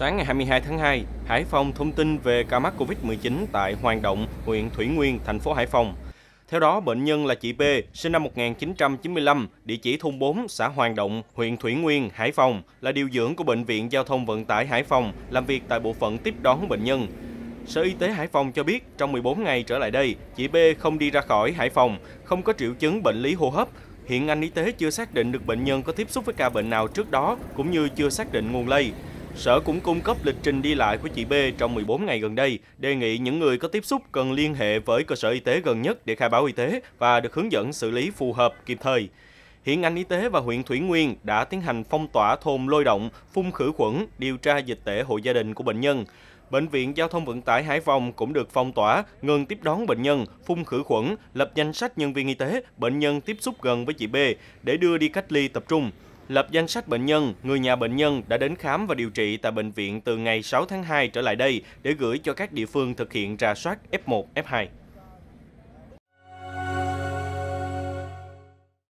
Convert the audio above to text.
Sáng ngày 22 tháng 2, Hải Phòng thông tin về ca mắc COVID-19 tại Hoàng Động, huyện Thủy Nguyên, thành phố Hải Phòng. Theo đó, bệnh nhân là chị B, sinh năm 1995, địa chỉ thôn 4, xã Hoàng Động, huyện Thủy Nguyên, Hải Phòng, là điều dưỡng của Bệnh viện Giao thông Vận tải Hải Phòng, làm việc tại bộ phận tiếp đón bệnh nhân. Sở Y tế Hải Phòng cho biết trong 14 ngày trở lại đây, chị B không đi ra khỏi Hải Phòng, không có triệu chứng bệnh lý hô hấp. Hiện ngành y tế chưa xác định được bệnh nhân có tiếp xúc với ca bệnh nào trước đó, cũng như chưa xác định nguồn lây. Sở cũng cung cấp lịch trình đi lại của chị B trong 14 ngày gần đây, đề nghị những người có tiếp xúc cần liên hệ với cơ sở y tế gần nhất để khai báo y tế và được hướng dẫn xử lý phù hợp kịp thời. Hiện ngành y tế và huyện Thủy Nguyên đã tiến hành phong tỏa thôn Lôi Động, phun khử khuẩn, điều tra dịch tễ hộ gia đình của bệnh nhân. Bệnh viện Giao thông Vận tải Hải Phòng cũng được phong tỏa, ngừng tiếp đón bệnh nhân, phun khử khuẩn, lập danh sách nhân viên y tế, bệnh nhân tiếp xúc gần với chị B để đưa đi cách ly tập trung lập danh sách bệnh nhân, người nhà bệnh nhân đã đến khám và điều trị tại bệnh viện từ ngày 6 tháng 2 trở lại đây để gửi cho các địa phương thực hiện rà soát F1, F2.